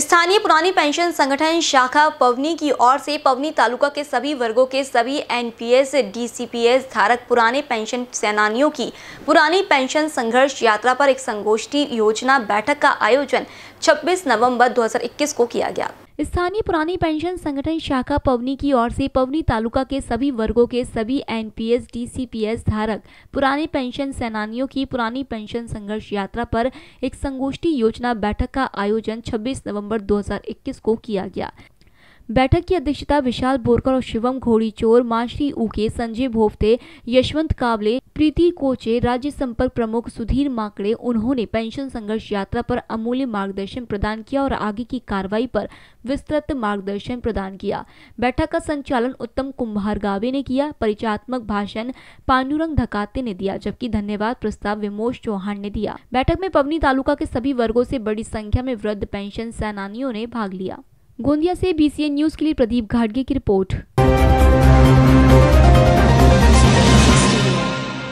स्थानीय पुरानी पेंशन संगठन शाखा पवनी की ओर से पवनी तालुका के सभी वर्गों के सभी एनपीएस डीसीपीएस धारक पुराने पेंशन सेनानियों की पुरानी पेंशन संघर्ष यात्रा पर एक संगोष्ठी योजना बैठक का आयोजन 26 नवंबर 2021 को किया गया स्थानीय पुरानी पेंशन संगठन शाखा पवनी की ओर से पवनी तालुका के सभी वर्गों के सभी एनपीएस डीसीपीएस धारक पुराने पेंशन सेनानियों की पुरानी पेंशन संघर्ष यात्रा पर एक संगोष्ठी योजना बैठक का आयोजन 26 नवंबर 2021 को किया गया बैठक की अध्यक्षता विशाल बोरकर और शिवम घोड़ी चोर माशरी उके संजय भोफते यशवंत कावले प्रीति कोचे राज्य संपर्क प्रमुख सुधीर माकड़े उन्होंने पेंशन संघर्ष यात्रा पर अमूल्य मार्गदर्शन प्रदान किया और आगे की कार्रवाई पर विस्तृत मार्गदर्शन प्रदान किया बैठक का संचालन उत्तम कुम्हार गावे ने किया परिचयात्मक भाषण पांडुरंग धकाते ने दिया जबकि धन्यवाद प्रस्ताव विमोश चौहान ने दिया बैठक में पवनी तालुका के सभी वर्गो ऐसी बड़ी संख्या में वृद्ध पेंशन सेनानियों ने भाग लिया गोंदिया ऐसी बी न्यूज के लिए प्रदीप घाटगे की रिपोर्ट